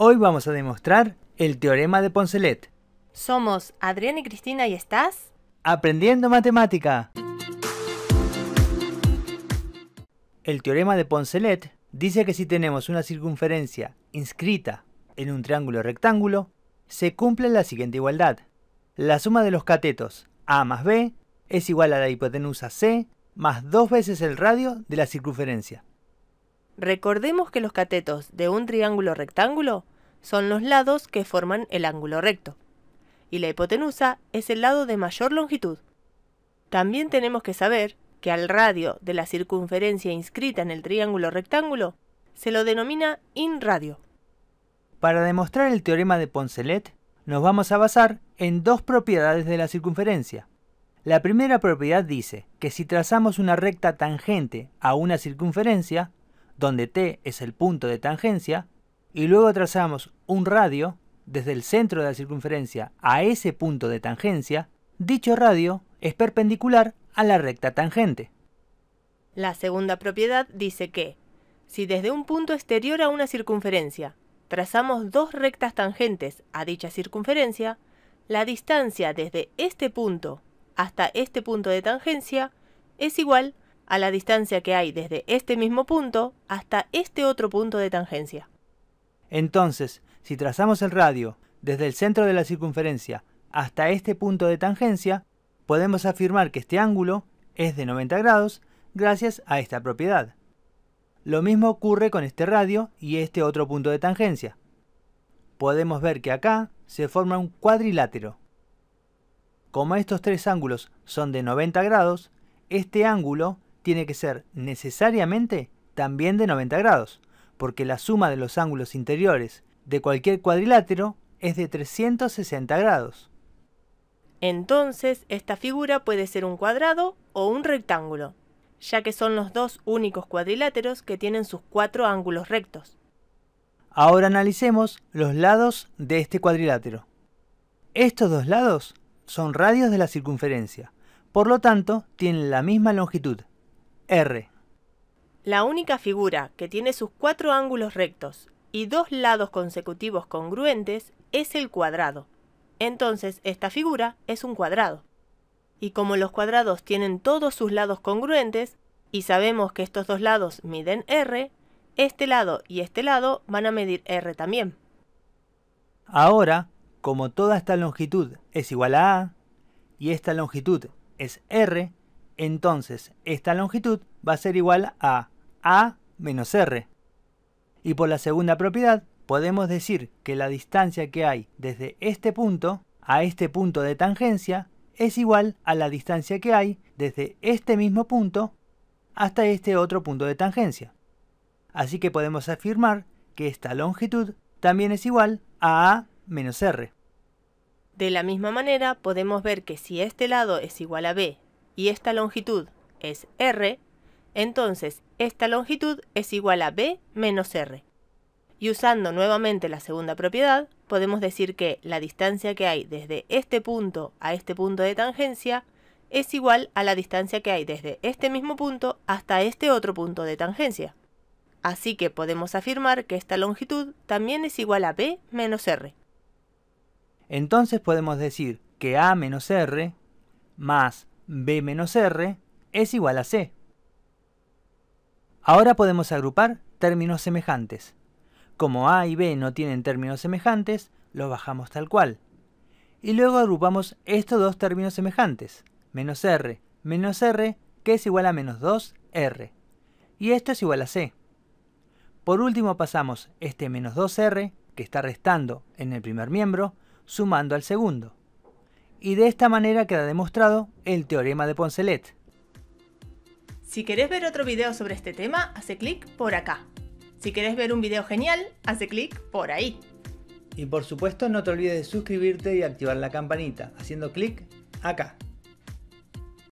Hoy vamos a demostrar el teorema de Poncelet. Somos Adrián y Cristina y estás aprendiendo matemática. El teorema de Poncelet dice que si tenemos una circunferencia inscrita en un triángulo rectángulo, se cumple la siguiente igualdad. La suma de los catetos A más B es igual a la hipotenusa C más dos veces el radio de la circunferencia. Recordemos que los catetos de un triángulo rectángulo son los lados que forman el ángulo recto, y la hipotenusa es el lado de mayor longitud. También tenemos que saber que al radio de la circunferencia inscrita en el triángulo rectángulo se lo denomina inradio. Para demostrar el teorema de Poncelet, nos vamos a basar en dos propiedades de la circunferencia. La primera propiedad dice que si trazamos una recta tangente a una circunferencia, donde T es el punto de tangencia, y luego trazamos un radio desde el centro de la circunferencia a ese punto de tangencia, dicho radio es perpendicular a la recta tangente. La segunda propiedad dice que, si desde un punto exterior a una circunferencia trazamos dos rectas tangentes a dicha circunferencia, la distancia desde este punto hasta este punto de tangencia es igual a a la distancia que hay desde este mismo punto hasta este otro punto de tangencia. Entonces, si trazamos el radio desde el centro de la circunferencia hasta este punto de tangencia, podemos afirmar que este ángulo es de 90 grados gracias a esta propiedad. Lo mismo ocurre con este radio y este otro punto de tangencia. Podemos ver que acá se forma un cuadrilátero. Como estos tres ángulos son de 90 grados, este ángulo tiene que ser necesariamente también de 90 grados, porque la suma de los ángulos interiores de cualquier cuadrilátero es de 360 grados. Entonces, esta figura puede ser un cuadrado o un rectángulo, ya que son los dos únicos cuadriláteros que tienen sus cuatro ángulos rectos. Ahora analicemos los lados de este cuadrilátero. Estos dos lados son radios de la circunferencia, por lo tanto tienen la misma longitud, R. La única figura que tiene sus cuatro ángulos rectos y dos lados consecutivos congruentes es el cuadrado. Entonces, esta figura es un cuadrado. Y como los cuadrados tienen todos sus lados congruentes, y sabemos que estos dos lados miden r, este lado y este lado van a medir r también. Ahora, como toda esta longitud es igual a a, y esta longitud es r, entonces esta longitud va a ser igual a A menos R. Y por la segunda propiedad podemos decir que la distancia que hay desde este punto a este punto de tangencia es igual a la distancia que hay desde este mismo punto hasta este otro punto de tangencia. Así que podemos afirmar que esta longitud también es igual a A menos R. De la misma manera, podemos ver que si este lado es igual a B y esta longitud es r, entonces esta longitud es igual a b menos r. Y usando nuevamente la segunda propiedad, podemos decir que la distancia que hay desde este punto a este punto de tangencia es igual a la distancia que hay desde este mismo punto hasta este otro punto de tangencia. Así que podemos afirmar que esta longitud también es igual a b menos r. Entonces podemos decir que a menos r más B menos R es igual a C. Ahora podemos agrupar términos semejantes. Como A y B no tienen términos semejantes, los bajamos tal cual. Y luego agrupamos estos dos términos semejantes, menos R, menos R, que es igual a menos 2R. Y esto es igual a C. Por último pasamos este menos 2R, que está restando en el primer miembro, sumando al segundo y de esta manera queda demostrado el teorema de Poncelet. Si querés ver otro video sobre este tema, hace clic por acá. Si querés ver un video genial, hace clic por ahí. Y por supuesto no te olvides de suscribirte y activar la campanita haciendo clic acá.